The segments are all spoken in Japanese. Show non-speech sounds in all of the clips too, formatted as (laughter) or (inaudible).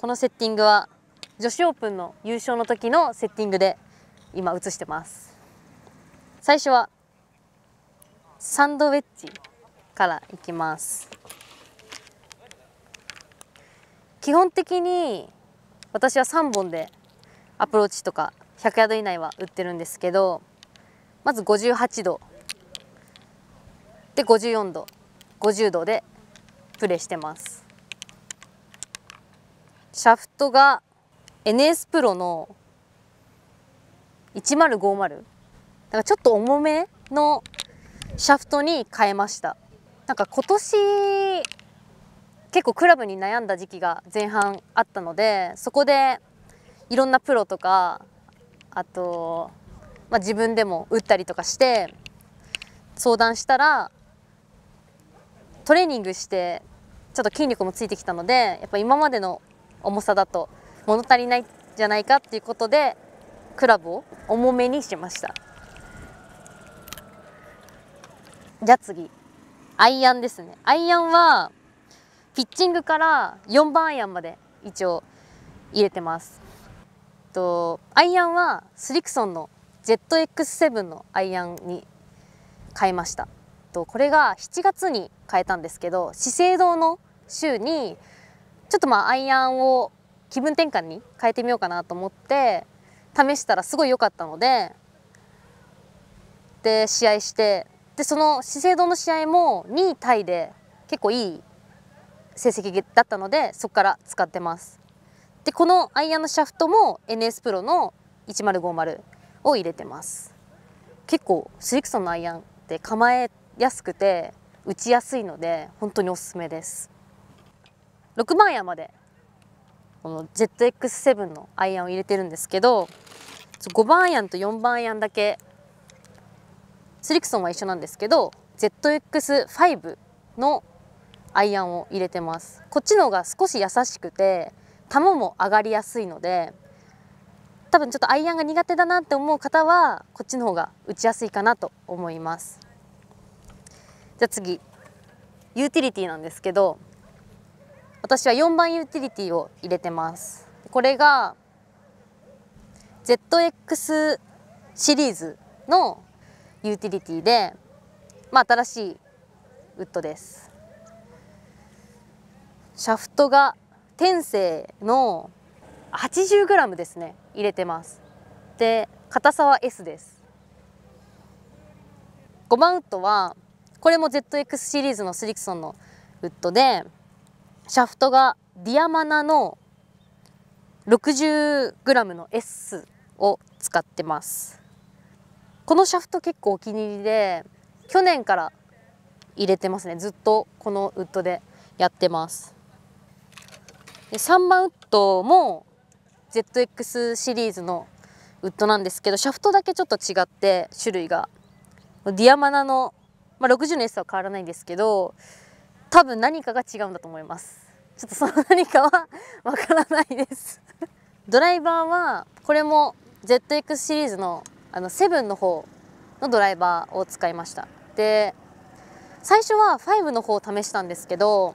このセッティングは女子オープンの優勝の時のセッティングで今映してます最初はサンドウェッジからいきます基本的に私は3本でアプローチとか100ヤード以内は打ってるんですけどまず58度で54度50度でプレーしてますシャフトが NS プロの1050だからちょっと重めのシャフトに変えましたなんか今年結構クラブに悩んだ時期が前半あったのでそこでいろんなプロとかあと、まあ、自分でも打ったりとかして相談したらトレーニングしてちょっと筋力もついてきたのでやっぱ今までの重さだと物足りないんじゃないかっていうことでクラブを重めにしましたじゃあ次アイアンですねアイアンはピッチングから4番アイアンまで一応入れてますとアイアンはスリクソンの ZX7 のアイアンに変えましたとこれが7月に変えたんですけど資生堂の週にちょっとまあアイアンを気分転換に変えてみようかなと思って試したらすごい良かったのでで試合してでその資生堂の試合も2位タイで結構いい成績だったのでそこから使ってますでこのアイアンのシャフトも NS プロの1050を入れてます結構スリクソンのアイアンって構えやすくて打ちやすいので本当におすすめです6万円までこの ZX7 のアイアンを入れてるんですけど5番アイアンと4番アイアンだけスリクソンは一緒なんですけど ZX5 のアイアンを入れてますこっちの方が少し優しくて球も上がりやすいので多分ちょっとアイアンが苦手だなって思う方はこっちの方が打ちやすいかなと思いますじゃあ次ユーティリティなんですけど私は4番ユーティリティを入れてますこれが ZX シリーズのユーティリティで、まあ、新しいウッドですシャフトが天性の 80g ですね入れてますで硬さは S です5番ウッドはこれも ZX シリーズのスリクソンのウッドでシャフトがディアマナの 60g の S を使ってますこのシャフト結構お気に入りで去年から入れてますねずっとこのウッドでやってますで3番ウッドも ZX シリーズのウッドなんですけどシャフトだけちょっと違って種類がディアマナの、まあ、60の S は変わらないんですけど多分何かが違うんだと思いますちょっとその何かはわからないですドライバーはこれも ZX シリーズのあの7の方のドライバーを使いましたで最初は5の方を試したんですけど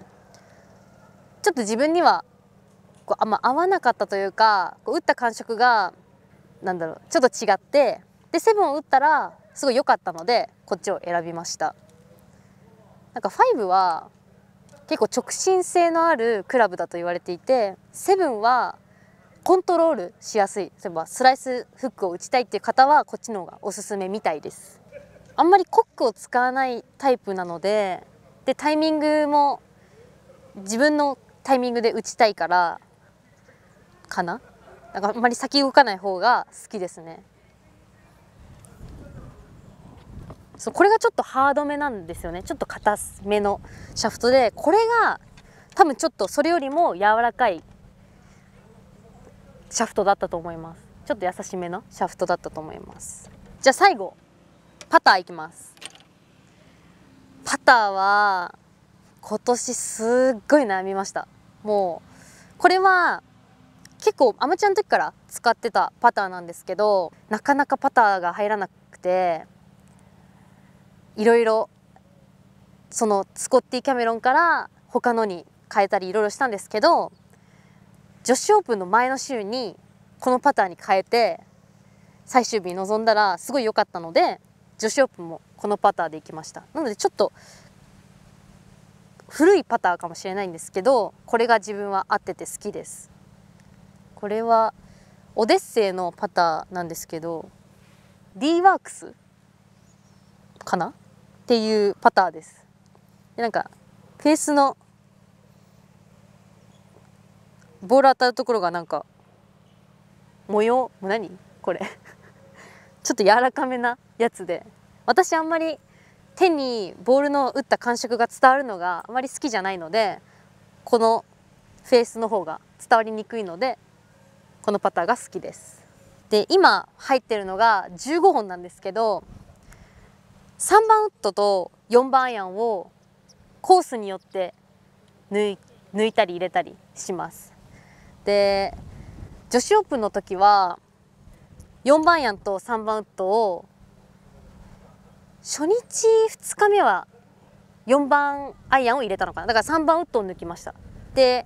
ちょっと自分にはこうあんま合わなかったというかこう打った感触がなんだろうちょっと違ってで7を打ったらすごい良かったのでこっちを選びましたなんか5は結構直進性のあるクラブだと言われていてセブンはコントロールしやすい例えばスライスフックを打ちたいっていう方はこっちの方がおすすめみたいですあんまりコックを使わないタイプなのででタイミングも自分のタイミングで打ちたいからかなだからあんまり先動かない方が好きですねそうこれがちょっとハードめなんですよねちょっと硬めのシャフトでこれが多分ちょっとそれよりも柔らかいシャフトだったと思いますちょっと優しめのシャフトだったと思いますじゃあ最後パターいきますパターは今年すっごい悩みましたもうこれは結構アマちゃんの時から使ってたパターなんですけどなかなかパターが入らなくていろいろそのスコッティ・キャメロンから他のに変えたりいろいろしたんですけど女子オープンの前の週にこのパターに変えて最終日に臨んだらすごい良かったので女子オープンもこのパターでいきましたなのでちょっと古いパターかもしれないんですけどこれが自分は合ってて好きですこれはオデッセイのパターなんですけど D ワークスかなっていうパターンですでなんかフェースのボール当たるところがなんか模様何これ (laughs) ちょっと柔らかめなやつで私あんまり手にボールの打った感触が伝わるのがあまり好きじゃないのでこのフェースの方が伝わりにくいのでこのパターが好きですで今入ってるのが15本なんですけど3番ウッドと4番アイアンをコースによって抜い抜いたり入れたりします。で女子オープンの時は4番アイアンと3番ウッドを初日2日目は4番アイアンを入れたのかなだから3番ウッドを抜きましたで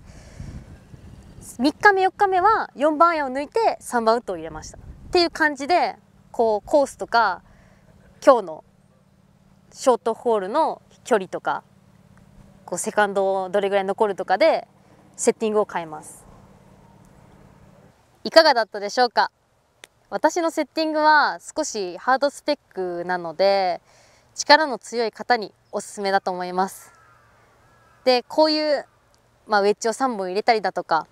3日目4日目は4番アイアンを抜いて3番ウッドを入れましたっていう感じでこうコースとか今日のショートホールの距離とかこうセカンドどれぐらい残るとかでセッティングを変えますいかがだったでしょうか私のセッティングは少しハードスペックなので力の強い方におすすめだと思いますでこういう、まあ、ウェッジを3本入れたりだとか、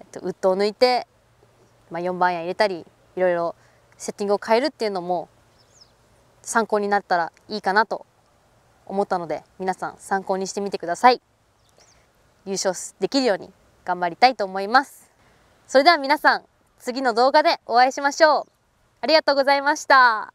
えっと、ウッドを抜いて、まあ、4番アイアン入れたりいろいろセッティングを変えるっていうのも参考になったらいいかなと思ったので皆さん参考にしてみてください優勝できるように頑張りたいと思いますそれでは皆さん次の動画でお会いしましょうありがとうございました